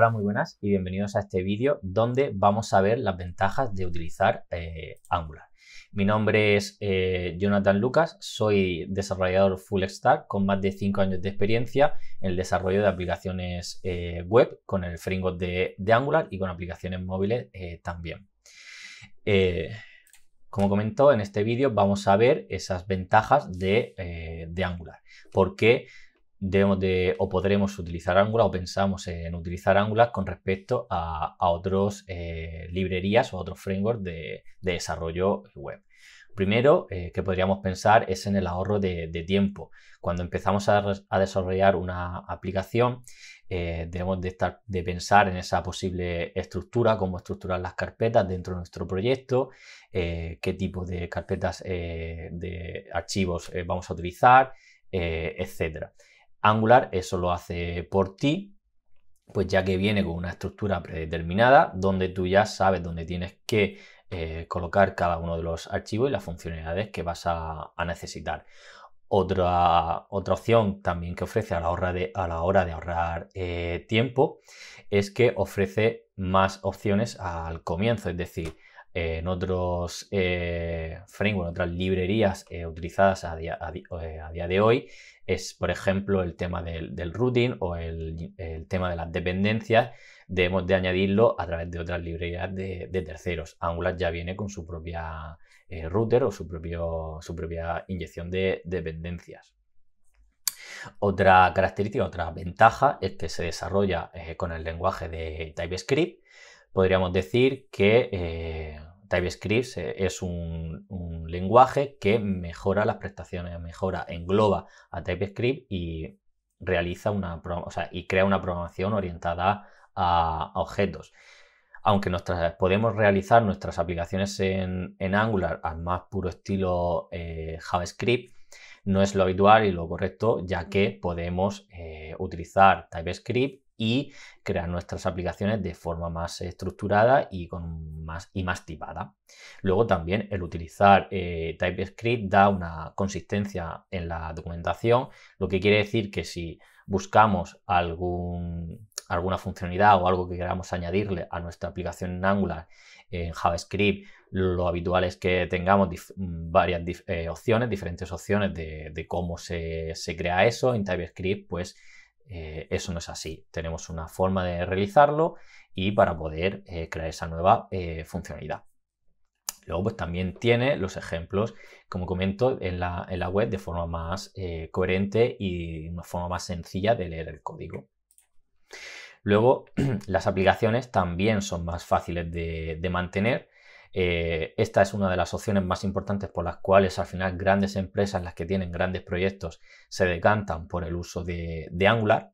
Hola, muy buenas y bienvenidos a este vídeo donde vamos a ver las ventajas de utilizar eh, Angular. Mi nombre es eh, Jonathan Lucas, soy desarrollador full stack con más de 5 años de experiencia en el desarrollo de aplicaciones eh, web con el framework de, Angular y con aplicaciones móviles también. Como comentó en este vídeo vamos a ver esas ventajas de, de Angular. ¿Por qué debemos de, o podremos utilizar Angular o pensamos en utilizar Angular con respecto a, otras eh, librerías o otros frameworks de, desarrollo web. Primero, eh, que podríamos pensar es en el ahorro de, tiempo. Cuando empezamos a, desarrollar una aplicación, eh, debemos de, pensar en esa posible estructura, cómo estructurar las carpetas dentro de nuestro proyecto, qué tipo de carpetas de archivos vamos a utilizar, etcétera. etc. Angular eso lo hace por ti, pues ya que viene con una estructura predeterminada donde tú ya sabes dónde tienes que eh, colocar cada uno de los archivos y las funcionalidades que vas a, necesitar. Otra, otra, opción también que ofrece a la hora de, a la hora de ahorrar eh, tiempo es que ofrece más opciones al comienzo, es decir, en otros eh, frameworks, en otras librerías eh, utilizadas eh, a día, de hoy, es por ejemplo el tema del, routing o el, tema de las dependencias, debemos de añadirlo a través de otras librerías de, terceros. Angular ya viene con su propia router o su, propia inyección de dependencias. Otra característica, otra ventaja es que se desarrolla con el lenguaje de TypeScript, podríamos decir que eh, TypeScript eh, es un, lenguaje que mejora las prestaciones, mejora, engloba a TypeScript y realiza una, y crea una programación orientada a, objetos aunque podemos realizar nuestras aplicaciones en, Angular al más puro estilo eh, JavaScript, no es lo habitual y lo correcto, ya que podemos utilizar TypeScript y crear nuestras aplicaciones de forma más estructurada y, con más, y más tipada. Luego también el utilizar eh, TypeScript da una consistencia en la documentación, lo que quiere decir que si buscamos alguna funcionalidad o algo que queramos añadirle a nuestra aplicación en Angular, en JavaScript, lo habitual es que tengamos mm, varias eh, opciones, diferentes opciones de, cómo se, se crea eso. En TypeScript, pues eh, eso no es así. Tenemos una forma de realizarlo y para poder eh, crear esa nueva eh, funcionalidad. Luego pues también tiene los ejemplos, como comento, en la, web de forma más coherente y una forma más sencilla de leer el código. Luego, las aplicaciones también son más fáciles de mantener eh, esta es una de las opciones más importantes por las cuales al final grandes empresas, las que tienen grandes proyectos, se decantan por el uso de, Angular.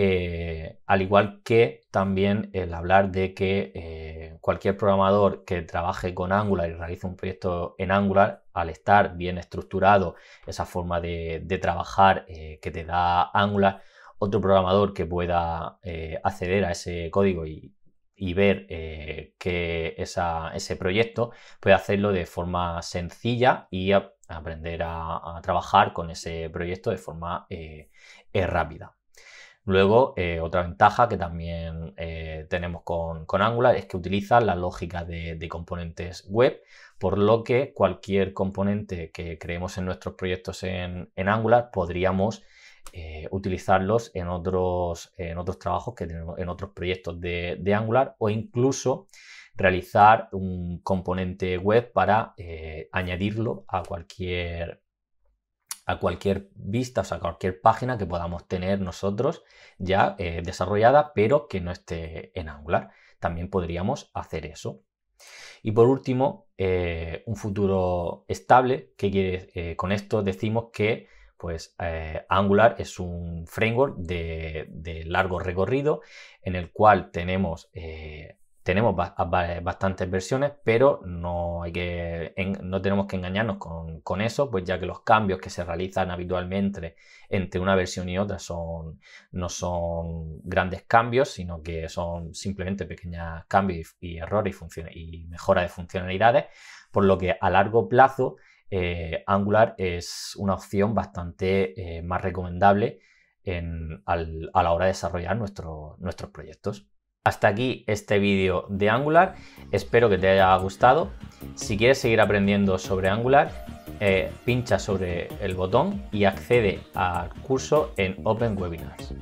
Eh, al igual que también el hablar de que eh, cualquier programador que trabaje con Angular y realice un proyecto en Angular, al estar bien estructurado esa forma de, trabajar que te da Angular, otro programador que pueda acceder a ese código y y ver eh, que ese proyecto puede hacerlo de forma sencilla y aprender a, trabajar con ese proyecto de forma eh, eh, rápida. Luego, otra ventaja que también tenemos con, Angular es que utiliza la lógica de, componentes web, por lo que cualquier componente que creemos en nuestros proyectos en, en Angular podríamos eh, utilizarlos en otros, en otros trabajos que tenemos, en otros proyectos de, Angular o incluso realizar un componente web para eh, añadirlo a cualquier, a cualquier vista, o sea, a cualquier página que podamos tener nosotros ya eh, desarrollada, pero que no esté en Angular. También podríamos hacer eso. Y por último, un futuro estable, que quiere, con esto decimos que pues eh, Angular es un framework de, largo recorrido en el cual tenemos, eh, tenemos bastantes versiones, pero no, hay que, no tenemos que engañarnos con, eso, pues ya que los cambios que se realizan habitualmente entre una versión y otra son, no son grandes cambios, sino que son simplemente pequeños cambios y, errores y, y mejora de funcionalidades, por lo que a largo plazo eh, Angular es una opción bastante eh, más recomendable a la hora de desarrollar nuestros proyectos. Hasta aquí este vídeo de Angular, espero que te haya gustado. Si quieres seguir aprendiendo sobre Angular, eh, pincha sobre el botón y accede al curso en Open Webinars.